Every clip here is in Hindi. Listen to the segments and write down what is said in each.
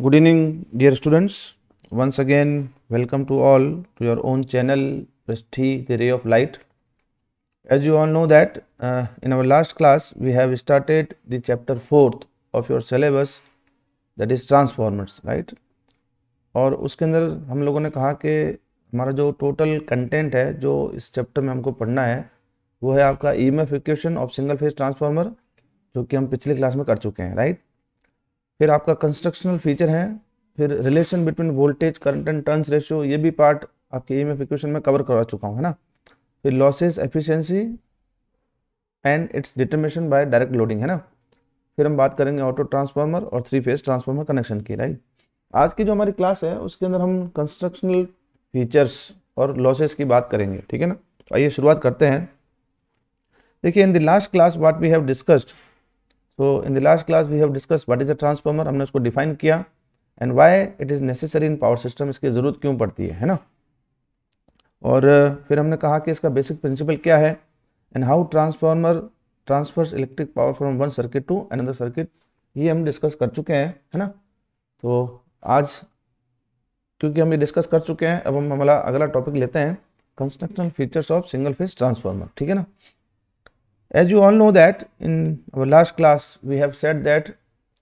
Good evening dear students once again welcome to all to your own channel प्रस्टी the ray of light as you all know that in our last class we have started the chapter fourth of your syllabus that is transformers right और उसके अंदर हम लोगों ने कहा कि हमारा जो टोटल कंटेंट है जो इस चैप्टर में हमको पढ़ना है वो है आपका E M F of single phase transformer जो कि हम पिछले क्लास में कर चुके हैं राइट फिर आपका कंस्ट्रक्शनल फीचर है फिर relation between voltage current and turns ratio ये भी पार्ट आपके ई इक्वेशन में कवर करवा चुका हूँ है ना फिर losses efficiency and its determination by direct loading है ना फिर हम बात करेंगे ऑटो ट्रांसफार्मर और थ्री फेज ट्रांसफार्मर कनेक्शन की राइट आज की जो हमारी क्लास है उसके अंदर हम कंस्ट्रक्शनल फीचर्स और लॉसेस की बात करेंगे ठीक है ना तो आइए शुरुआत करते हैं देखिए in the last class what we have discussed तो in the last class we have discuss what is a transformer हमने उसको डिफाइन किया and why it is necessary in power system इसकी जरूरत क्यों पड़ती है है ना और फिर हमने कहा कि इसका बेसिक प्रिंसिपल क्या है and how transformer transfers electric power from one circuit to and circuit ये हम डिस्कस कर चुके हैं है ना तो आज क्योंकि हम ये डिस्कस कर चुके हैं अब हम हमारा अगला टॉपिक लेते हैं constructional features of single phase transformer ठीक है ना As you all know that in our last class we have said that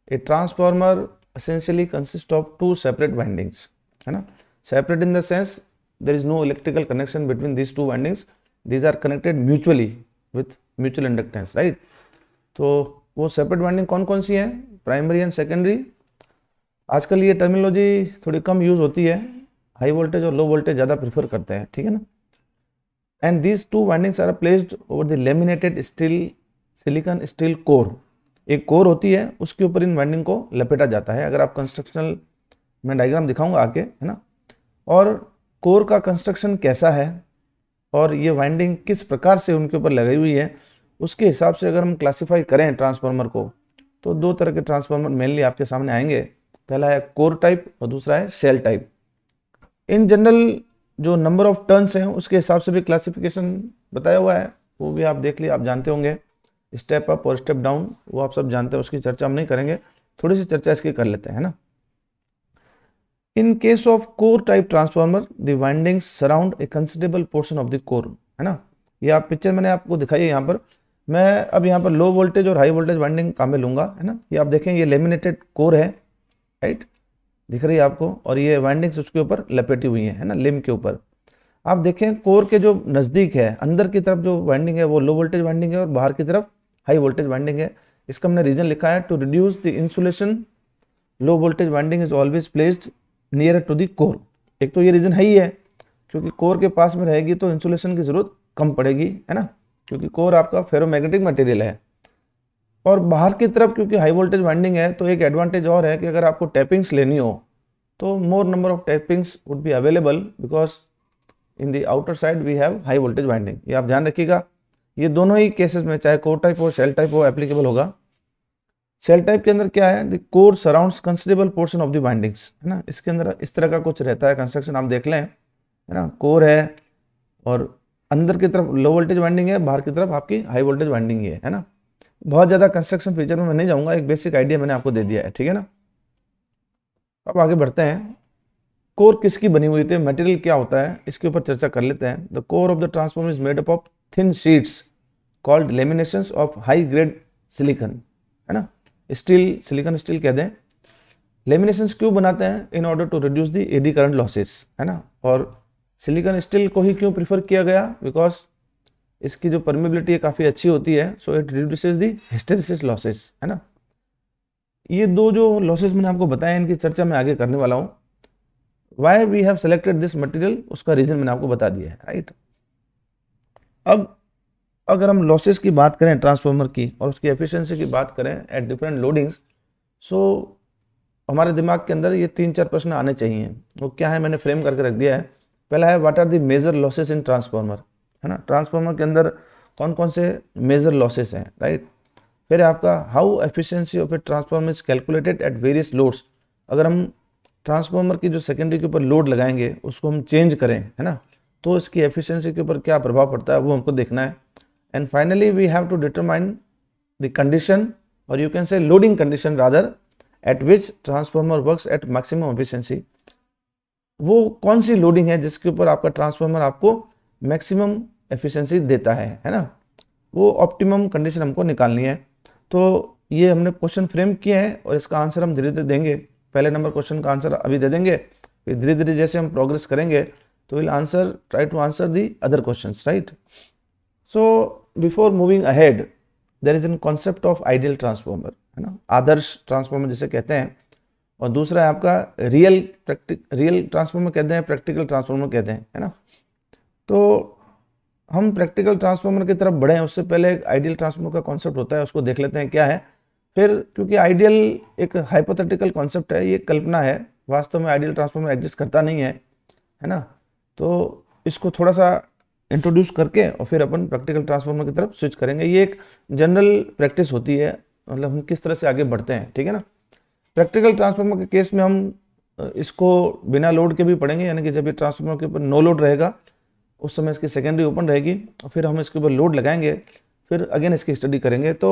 a transformer essentially consists of two separate windings. hai na Separate in the sense there is no electrical connection between these two windings. These are connected mutually with mutual inductance, right? तो wo separate winding kon kon si hai primary and secondary आजकल ये टर्मिनोलॉजी थोड़ी कम यूज़ होती है हाई वोल्टेज और लो वोल्टेज ज़्यादा प्रेफर करते हैं ठीक है ना and these two windings are placed over the laminated steel silicon steel core एक कोर होती है उसके ऊपर इन वाइंडिंग को लपेटा जाता है अगर आप कंस्ट्रक्शनल मैं डायग्राम दिखाऊंगा आके है ना और कोर का कंस्ट्रक्शन कैसा है और ये वाइंडिंग किस प्रकार से उनके ऊपर लगाई हुई है उसके हिसाब से अगर हम क्लासिफाई करें ट्रांसफार्मर को तो दो तरह के ट्रांसफार्मर मेनली आपके सामने आएंगे पहला है कोर टाइप और दूसरा है शेल टाइप इन जनरल जो नंबर ऑफ टर्न्स हैं उसके हिसाब से भी क्लासिफिकेशन बताया हुआ है वो भी आप देख लिए आप जानते होंगे स्टेप अप और स्टेप डाउन वो आप सब जानते हैं उसकी चर्चा हम नहीं करेंगे थोड़ी सी चर्चा इसकी कर लेते हैं ना in case of core type transformer the surround a considerable portion of the core है ना ये आप पिक्चर मैंने आपको दिखाई है यहाँ पर मैं अब यहाँ पर लो वोल्टेज और हाई वोल्टेज वाइंडिंग काम में लूंगा है ना ये आप देखें ये लेमिनेटेड कोर है राइट दिख रही है आपको और ये वाइंडिंग्स उसके ऊपर लपेटी हुई हैं है ना लिम के ऊपर आप देखें कोर के जो नज़दीक है अंदर की तरफ जो वाइंडिंग है वो लो वोल्टेज वाइंडिंग है और बाहर की तरफ हाई वोल्टेज वाइंडिंग है इसका हमने रीजन लिखा है to reduce the insulation low voltage winding is always placed near to the core एक तो ये रीजन है ही है क्योंकि कोर के पास में रहेगी तो इंसुलेशन की ज़रूरत कम पड़ेगी है ना क्योंकि कोर आपका फेरोमैग्नेटिक मटेरियल है और बाहर की तरफ क्योंकि हाई वोल्टेज वाइंडिंग है तो एक एडवांटेज और है कि अगर आपको टैपिंग्स लेनी हो तो more number of tappings would be available because in the outer side we have high voltage winding ये आप ध्यान रखिएगा ये दोनों ही केसेस में चाहे कोर टाइप हो शेल टाइप हो एप्लीकेबल होगा सेल टाइप के अंदर क्या है the core surrounds considerable portion of the windings है ना इसके अंदर इस तरह का कुछ रहता है कंस्ट्रक्शन आप देख लें है ना कोर है और अंदर की तरफ लो वोल्टेज वाइंडिंग है बाहर की तरफ आपकी हाई वोल्टेज वाइंडिंग है ना बहुत ज़्यादा कंस्ट्रक्शन फीचर में मैं नहीं जाऊंगा एक बेसिक आइडिया मैंने आपको दे दिया है ठीक है ना अब आगे बढ़ते हैं कोर किसकी बनी हुई थी मटेरियल क्या होता है इसके ऊपर चर्चा कर लेते हैं the core of the transformer is made up of thin sheets called lamination of high grade silicon है ना स्टील सिलिकन स्टील कह दें लेमिनेशन क्यों बनाते हैं in order to reduce the eddy current losses है ना और सिलिकन स्टील को ही क्यों प्रीफर किया गया बिकॉज इसकी जो परमेबिलिटी है काफ़ी अच्छी होती है so it reduces the hysteresis losses है ना ये दो जो लॉसेज मैंने आपको बताया इनकी चर्चा मैं आगे करने वाला हूँ why we have selected this material उसका रीज़न मैंने आपको बता दिया है राइट अब अगर हम लॉसेस की बात करें ट्रांसफॉर्मर की और उसकी एफिशिएंसी की बात करें एट डिफरेंट लोडिंग्स सो हमारे दिमाग के अंदर ये तीन चार प्रश्न आने चाहिए वो क्या है मैंने फ्रेम करके रख दिया है पहला है what are the major losses in transformer है ना ट्रांसफार्मर के अंदर कौन कौन से मेजर लॉसेस हैं राइट फिर आपका how efficiency of a transformer is calculated at various loads अगर हम ट्रांसफार्मर की जो सेकेंडरी के ऊपर लोड लगाएंगे उसको हम चेंज करें है ना तो इसकी एफिशिएंसी के ऊपर क्या प्रभाव पड़ता है वो हमको देखना है and finally we have to determine the condition और you can say loading condition rather at which transformer works at maximum efficiency वो कौन सी लोडिंग है जिसके ऊपर आपका ट्रांसफार्मर आपको मैक्सिमम एफिशिएंसी देता है है ना वो ऑप्टिमम कंडीशन हमको निकालनी है तो ये हमने क्वेश्चन फ्रेम किए हैं और इसका आंसर हम धीरे धीरे देंगे पहले नंबर क्वेश्चन का आंसर अभी दे देंगे फिर धीरे धीरे जैसे हम प्रोग्रेस करेंगे तो will answer try to answer the other question right so before moving ahead there is an concept of ideal transformer है ना आदर्श ट्रांसफॉर्मर जिसे कहते हैं और दूसरा है आपका रियल प्रैक्टिक रियल ट्रांसफॉर्मर कहते हैं प्रैक्टिकल ट्रांसफॉर्मर कहते हैं है ना तो हम प्रैक्टिकल ट्रांसफार्मर की तरफ बढ़े उससे पहले एक आइडियल ट्रांसफार्मर का कॉन्सेप्ट होता है उसको देख लेते हैं क्या है फिर क्योंकि आइडियल एक हाइपोथेटिकल कॉन्सेप्ट है ये कल्पना है वास्तव में आइडियल ट्रांसफार्मर एग्जिस्ट करता नहीं है है ना तो इसको थोड़ा सा इंट्रोड्यूस करके और फिर अपन प्रैक्टिकल ट्रांसफार्मर की तरफ स्विच करेंगे ये एक जनरल प्रैक्टिस होती है मतलब हम किस तरह से आगे बढ़ते हैं ठीक है ना प्रैक्टिकल ट्रांसफार्मर के केस में हम इसको बिना लोड के भी पढ़ेंगे यानी कि जब ये ट्रांसफार्मर के ऊपर नो लोड रहेगा उस समय इसकी सेकेंडरी ओपन रहेगी और फिर हम इसके ऊपर लोड लगाएंगे फिर अगेन इसकी स्टडी करेंगे तो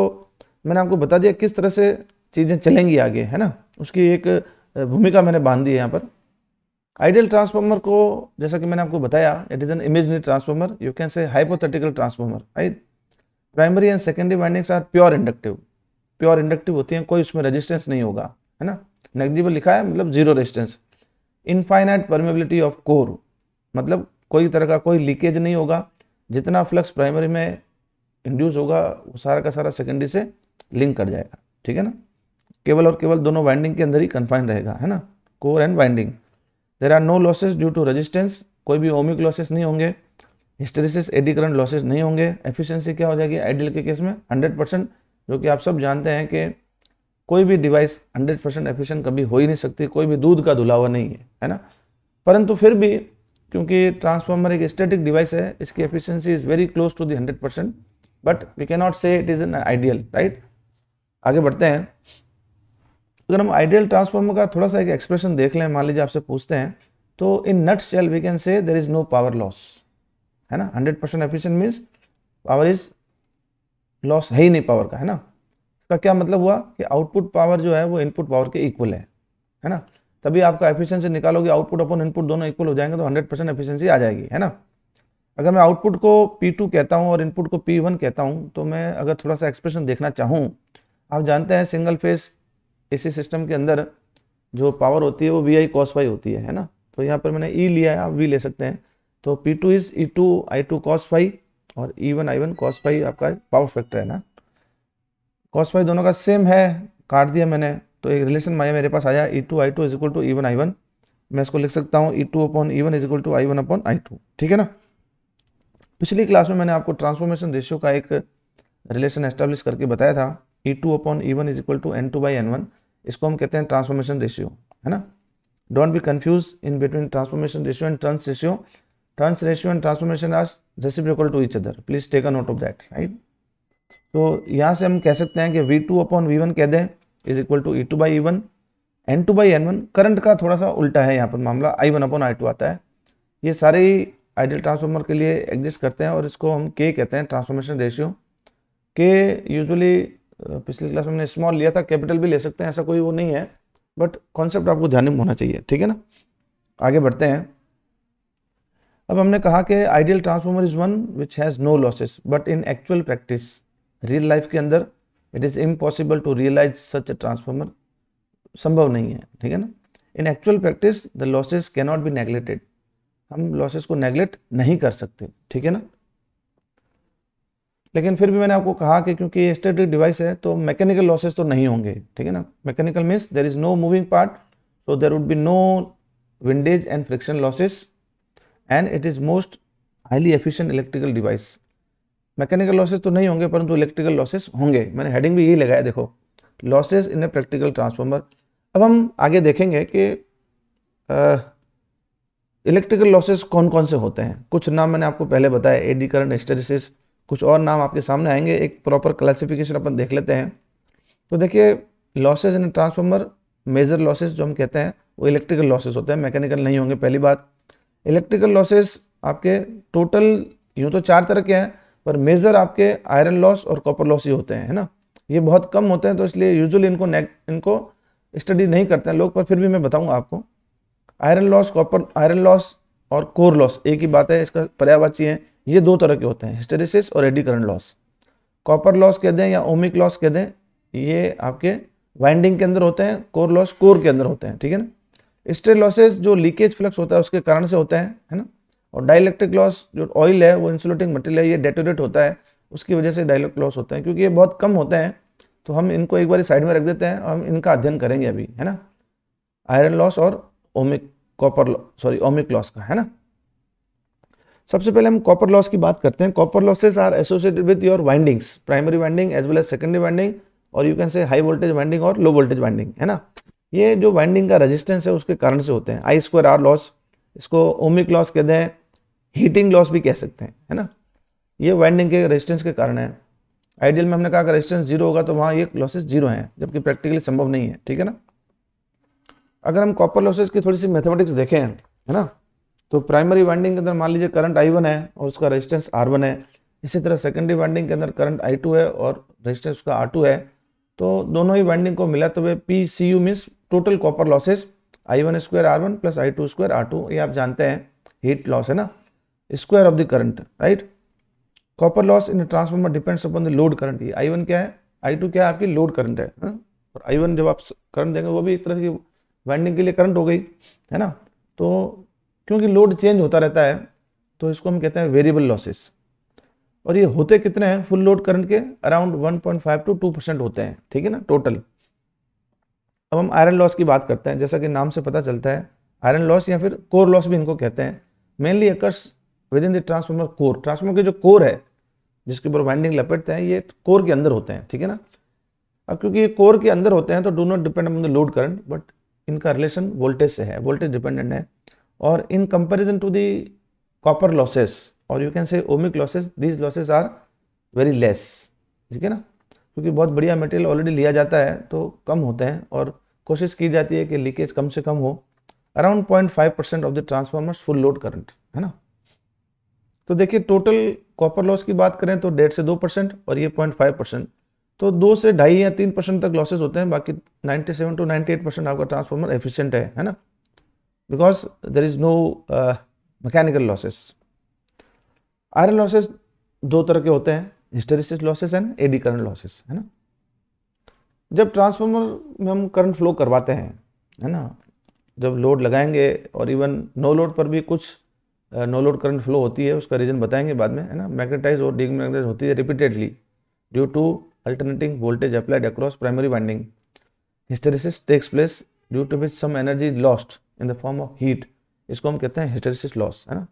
मैंने आपको बता दिया किस तरह से चीज़ें चलेंगी आगे है ना उसकी एक भूमिका मैंने बांध दी है यहाँ पर आइडियल ट्रांसफार्मर को जैसा कि मैंने आपको बताया it is an imaginary transformer you can say hypothetical transformer right primary and secondary windings are pure inductive pure inductive होती हैं कोई उसमें रेजिस्टेंस नहीं होगा है ना नेगेटिव लिखा है मतलब zero resistance infinite permeability of core मतलब कोई तरह का कोई लीकेज नहीं होगा जितना फ्लक्स प्राइमरी में इंड्यूस होगा वो सारा का सारा सेकेंडरी से लिंक कर जाएगा ठीक है ना केवल और केवल दोनों वाइंडिंग के अंदर ही कन्फाइन रहेगा है ना core and winding there are no losses due to resistance कोई भी ओमिक लॉसेस नहीं होंगे हिस्टेसिस एडी लॉसेज नहीं होंगे एफिशिएंसी क्या हो जाएगी आइडियल के केस में 100 परसेंट जो कि आप सब जानते हैं कि कोई भी डिवाइस 100 परसेंट एफिशिएंट कभी हो ही नहीं सकती कोई भी दूध का धुला हुआ नहीं है है ना परंतु फिर भी क्योंकि ट्रांसफार्मर एक स्टेटिक डिवाइस है इसकी efficiency is very close to the hundred percent but we can not say it is an ideal right आगे बढ़ते हैं अगर हम आइडियल ट्रांसफार्मर का थोड़ा सा एक एक्सप्रेशन देख लें मान लीजिए आपसे पूछते हैं तो in nutshell we can say there is no power loss है ना hundred percent efficient means power is loss है ही नहीं पावर का है ना इसका क्या मतलब हुआ कि आउटपुट पावर जो है वो इनपुट पावर के इक्वल है है ना तभी आपका एफिशिएंसी निकालोगे आउटपुट अपन इनपुट दोनों इक्वल हो जाएंगे तो 100 परसेंट एफिशियंसी आ जाएगी है ना अगर मैं आउटपुट को P2 कहता हूँ और इनपुट को P1 कहता हूँ तो मैं अगर थोड़ा सा एक्सप्रेशन देखना चाहूँ आप जानते हैं सिंगल फेस एसी सिस्टम के अंदर जो पावर होती है वो वी आई कॉस वाई होती है है ना तो यहाँ पर मैंने ई e लिया है आप वी ले सकते हैं तो P two is E two I two cos Y और E one I one cos Y आपका पावर फैक्टर है ना कॉस वाई दोनों का सेम है काट दिया मैंने तो एक रिलेशन माया मेरे पास आया E two I two is equal to E one I one मैं इसको लिख सकता हूँ E two upon E one is equal to I one upon I two ठीक है ना पिछली क्लास में मैंने आपको ट्रांसफॉर्मेशन रेशियो का एक रिलेशन एस्टेब्लिश करके बताया था E two upon E one is equal to N two by N one इसको हम कहते हैं ट्रांसफॉर्मेशन रेशियो है ना don't be confuse in between transformation ratio and turns ratio turns ratio and transformation आज reciprocal to each other please take a note of that right तो यहाँ से हम कह सकते हैं कि V two upon V one कह दें is equal to E to by E one N two by N one current का थोड़ा सा उल्टा है यहाँ पर मामला I one upon I to आता है ये सारे आइडियल ट्रांसफॉर्मर के लिए एग्जिस्ट करते हैं और इसको हम के कहते हैं ट्रांसफॉर्मेशन रेशियो के यूजली पिछली क्लास में स्मॉल लिया था कैपिटल भी ले सकते हैं ऐसा कोई वो नहीं है बट कॉन्सेप्ट आपको ध्यान में होना चाहिए ठीक है ना आगे बढ़ते हैं अब हमने कहा कि ideal transformer is one which has no losses but in actual practice real life के अंदर it is impossible to realise such a transformer संभव नहीं है ठीक है ना in actual practice the losses cannot be neglected हम लॉसेज को नेग्लेक्ट नहीं कर सकते ठीक है ना लेकिन फिर भी मैंने आपको कहा कि क्योंकि ये स्टेटिक डिवाइस है तो मैकेनिकल लॉसेज तो नहीं होंगे ठीक है ना mechanical means there is no moving part so there would be no windage and friction losses and it is most highly efficient electrical device mechanical losses तो नहीं होंगे परंतु इलेक्ट्रिकल लॉसेज होंगे मैंने हेडिंग भी यही लगाया देखो losses in a practical transformer अब हम आगे देखेंगे कि इलेक्ट्रिकल लॉसेज कौन कौन से होते हैं कुछ नाम मैंने आपको पहले बताया एडी करंट एक्सटेरिस कुछ और नाम आपके सामने आएंगे एक प्रॉपर क्लासिफिकेशन अपन देख लेते हैं तो देखिए losses in transformer major losses जो हम कहते हैं वो इलेक्ट्रिकल लॉसेज होते हैं मैकेनिकल नहीं होंगे पहली बात इलेक्ट्रिकल लॉसेज आपके टोटल यूँ तो चार तरह के हैं पर मेजर आपके आयरन लॉस और कॉपर लॉस ही होते हैं है ना ये बहुत कम होते हैं तो इसलिए यूजुअली इनको नेक इनको स्टडी नहीं करते हैं लोग पर फिर भी मैं बताऊंगा आपको iron loss copper iron loss और कोर लॉस एक ही बात है इसका पर्यावाची है ये दो तरह के होते हैं हिस्टेरिसिस और एडीकरण लॉस कॉपर लॉस कह दें या ओमिक लॉस कह दें ये आपके वाइंडिंग के अंदर होते हैं कोर लॉस कोर के अंदर होते हैं ठीक है ना स्टेर लॉसेज जो लीकेज फ्लक्स होता है उसके कारण से होता है है ना और डायलैक्ट्रिक लॉस जो ऑयल है वो इंसुलेटिंग मटेरियल है ये डेटोरेट होता है उसकी वजह से डायलेक्ट लॉस होता है क्योंकि ये बहुत कम होते हैं तो हम इनको एक बार साइड में रख देते हैं और हम इनका अध्ययन करेंगे अभी है ना आयरन लॉस और ohmic copper sorry ohmic loss का है ना सबसे पहले हम कॉपर लॉस की बात करते हैं copper losses are associated with your windings primary winding as well as secondary winding और you can say high voltage winding और लो वोल्टेज वाइंडिंग है ना ये जो वाइंडिंग का रेजिस्टेंस है उसके कारण से होते हैं आई स्क्वायर आर लॉस इसको ओमिक लॉस कहते हैं हीटिंग लॉस भी कह सकते हैं है ना ये वाइंडिंग के रेजिस्टेंस के कारण है आइडियल में हमने कहा कि रेजिस्टेंस जीरो होगा तो वहाँ ये लॉसेज जीरो हैं जबकि प्रैक्टिकली संभव नहीं है ठीक है ना अगर हम कॉपर लॉसेज की थोड़ी सी मैथमेटिक्स देखें है ना तो प्राइमरी वाइंडिंग के अंदर मान लीजिए करंट आई वन है और उसका रजिस्टेंस आर वन है इसी तरह सेकेंडरी वाइंडिंग के अंदर करंट आई टू है और रजिस्टेंस उसका आर टू है तो दोनों ही वाइंडिंग को मिलाते हुए P C U means total copper losses I one square R one plus I two square R two ये आप जानते हैं हीट लॉस है ना square of the current right copper loss in transformer depends upon the load current ये आई वन क्या है आई टू क्या है आपकी लोड करंट है हाँ? और आई वन जब आप करंट देंगे वो भी एक तरह की वाइंडिंग के लिए करंट हो गई है ना तो क्योंकि लोड चेंज होता रहता है तो इसको हम कहते हैं वेरिएबल लॉसेस और ये होते कितने हैं फुल लोड करंट के अराउंड 1.5 टू 2 परसेंट होते हैं ठीक है ना टोटल अब हम आयरन लॉस की बात करते हैं जैसा कि नाम से पता चलता है आयरन लॉस या फिर कोर लॉस भी इनको कहते हैं mainly occurs within the transformer core transformer के जो कोर है जिसके ऊपर वाइंडिंग लपेटते हैं ये कोर के अंदर होते हैं ठीक है ना अब क्योंकि ये कोर के अंदर होते हैं तो do not depend on the load current but इनका रिलेशन वोल्टेज से है वोल्टेज डिपेंडेंट है और in comparison to the copper losses और you can say ohmic losses these losses are very less ठीक है ना क्योंकि बहुत बढ़िया मटेरियल ऑलरेडी लिया जाता है तो कम होते हैं और कोशिश की जाती है कि लीकेज कम से कम हो around point five percent of the transformer's full load current है ना तो देखिए टोटल कॉपर लॉस की बात करें तो डेढ़ से दो परसेंट और ये पॉइंट फाइव परसेंट तो दो से ढाई या तीन परसेंट तक लॉसेज होते हैं बाकी ninety seven to ninety eight percent आपका ट्रांसफार्मर एफिशियंट है है ना because there is no mechanical losses iron losses दो तरह के होते हैं hysteresis losses and eddy current losses है ना जब ट्रांसफार्मर में हम करंट फ्लो करवाते हैं है ना जब लोड लगाएंगे और इवन नो लोड पर भी कुछ नो लोड करंट फ्लो होती है उसका रीजन बताएंगे बाद में है ना मैग्नेटाइज और डी मैग्नेटाइज होती है repeatedly due to alternating voltage applied across primary winding hysteresis takes place due to which some energy lost in the form of heat इसको हम कहते हैं हिस्टेरिस लॉस है ना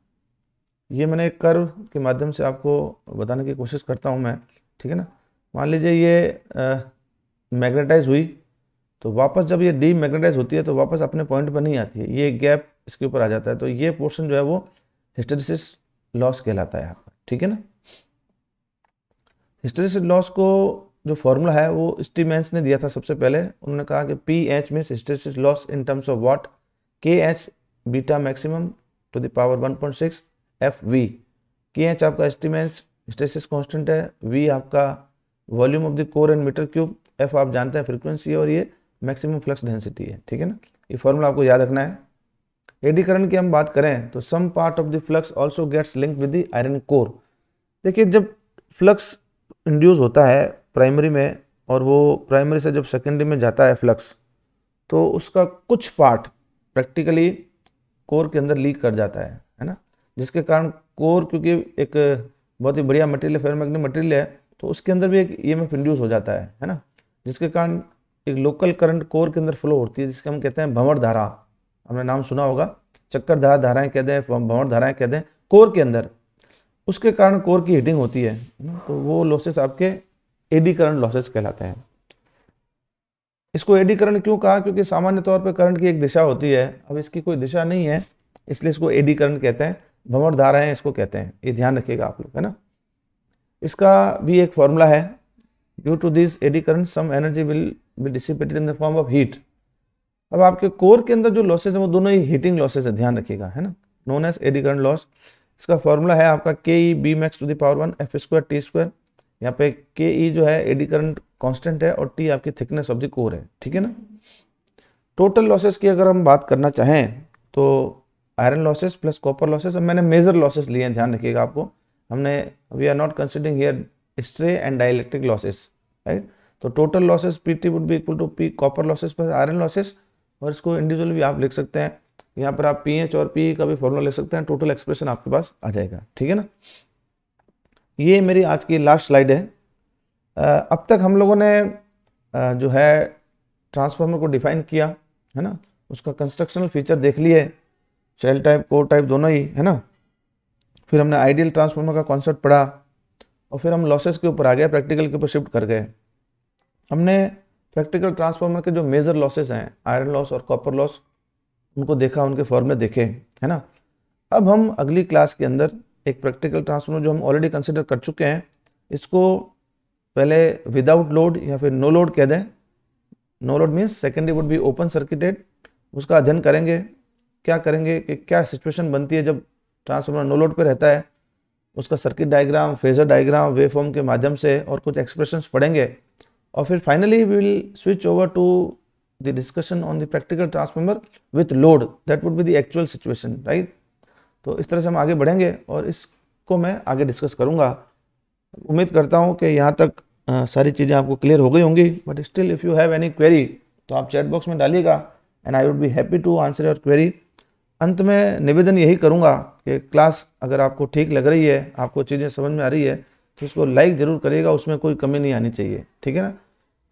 ये मैंने एक कर्व के माध्यम से आपको बताने की कोशिश करता हूँ मैं ठीक है ना मान लीजिए ये मैग्नेटाइज हुई तो वापस जब ये डी मैग्नेटाइज होती है तो वापस अपने पॉइंट पर नहीं आती है ये गैप इसके ऊपर आ जाता है तो ये पोर्शन जो है वो हिस्टेरिसिस लॉस कहलाता है यहाँ पर ठीक है ना हिस्टेरिसिस लॉस को जो फॉर्मूला है वो स्टीमेंस ने दिया था सबसे पहले उन्होंने कहा कि P H means hysteresis loss in terms of watt K H beta maximum to the power six F V K H आपका स्टीमेंस हिस्टेरिसिस कॉन्स्टेंट है वी आपका volume of the core and metre cube F आप जानते हैं फ्रीक्वेंसी और ये मैक्सिमम फ्लक्स डेंसिटी है ठीक है ना ये फॉर्मूला आपको याद रखना है एडी करंट की हम बात करें तो some part of the flux also gets link with the iron core देखिए जब फ्लक्स इंड्यूस होता है प्राइमरी में और वो प्राइमरी से जब सेकेंडरी में जाता है फ्लक्स तो उसका कुछ पार्ट प्रैक्टिकली कोर के अंदर लीक कर जाता है है ना जिसके कारण कोर क्योंकि एक बहुत ही बढ़िया मटेरियल है फेरोमैग्नेटिक मटेरियल है तो उसके अंदर भी एक ई एम इंड्यूस हो जाता है है ना जिसके कारण एक लोकल करंट कोर के अंदर फ्लो होती है जिसके हम कहते हैं भंवर धारा हमने नाम सुना होगा चक्करधार धाराएं कह दें भवन धाराएं कह दें कोर के अंदर उसके कारण कोर की हीटिंग होती है तो वो लॉसेस आपके एडी करंट लॉसेस कहलाते हैं इसको एडी करंट क्यों कहा क्योंकि सामान्य तौर पर करंट की एक दिशा होती है अब इसकी कोई दिशा नहीं है इसलिए इसको एडी करंट कहते हैं भंवर धाराएं इसको कहते हैं ये ध्यान रखिएगा आप लोग है ना इसका भी एक फॉर्मूला है due to this eddy current some energy will be dissipated in the form of heat अब आपके कोर के अंदर जो लॉसेज है वो दोनों ही हीटिंग लॉसेज है ध्यान रखिएगा है ना known as eddy current loss इसका फॉर्मूला है आपका K E B max to the power one F square T square यहाँ पे के ई e जो है एडी करंट कॉन्स्टेंट है और टी आपकी थिकनेस ऑफ द कोर है ठीक है ना टोटल लॉसेज की अगर हम बात करना चाहें तो iron losses plus copper losses अब मैंने मेजर लॉसेज लिए हैं ध्यान रखिएगा आपको हमने we are not considering here stray and dielectric losses right तो total losses P T would be equal to P copper losses plus iron losses और इसको इंडिविजुअल भी आप लिख सकते हैं यहाँ पर आप पी एच और पी e का भी फॉर्मूला ले सकते हैं टोटल एक्सप्रेशन आपके पास आ जाएगा ठीक है ना ये मेरी आज की लास्ट स्लाइड है अब तक हम लोगों ने जो है ट्रांसफार्मर को डिफाइन किया है ना उसका कंस्ट्रक्शनल फीचर देख लिए शेल टाइप कोर टाइप दोनों ही है ना फिर हमने आइडियल ट्रांसफार्मर का कॉन्सेप्ट पढ़ा और फिर हम लॉसेस के ऊपर आ गए प्रैक्टिकल के ऊपर शिफ्ट कर गए हमने प्रैक्टिकल ट्रांसफार्मर के जो मेजर लॉसेस हैं आयरन लॉस और कॉपर लॉस उनको देखा उनके फॉर्मूले देखे है ना अब हम अगली क्लास के अंदर एक प्रैक्टिकल ट्रांसफार्मर जो हम ऑलरेडी कंसिडर कर चुके हैं इसको पहले विदाउट लोड या फिर नो लोड कह दें no load means secondary would be open circuited उसका अध्ययन करेंगे क्या करेंगे कि क्या सिचुएशन बनती है जब ट्रांसफार्मर नो लोड पर रहता है उसका circuit diagram phasor diagram wave के माध्यम से और कुछ एक्सप्रेशंस पढ़ेंगे और फिर finally we will switch over to the discussion on the practical transformer with load that would be the actual situation right तो इस तरह से हम आगे बढ़ेंगे और इसको मैं आगे डिस्कस करूंगा उम्मीद करता हूं कि यहाँ तक आ, सारी चीज़ें आपको क्लियर हो गई होंगी but still if you have any query तो आप चैट बॉक्स में डालिएगा and I would be happy to answer your query अंत में निवेदन यही करूंगा कि क्लास अगर आपको ठीक लग रही है आपको चीज़ें समझ में आ रही है तो उसको लाइक ज़रूर करिएगा उसमें कोई कमी नहीं आनी चाहिए ठीक है ना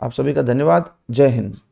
आप सभी का धन्यवाद जय हिंद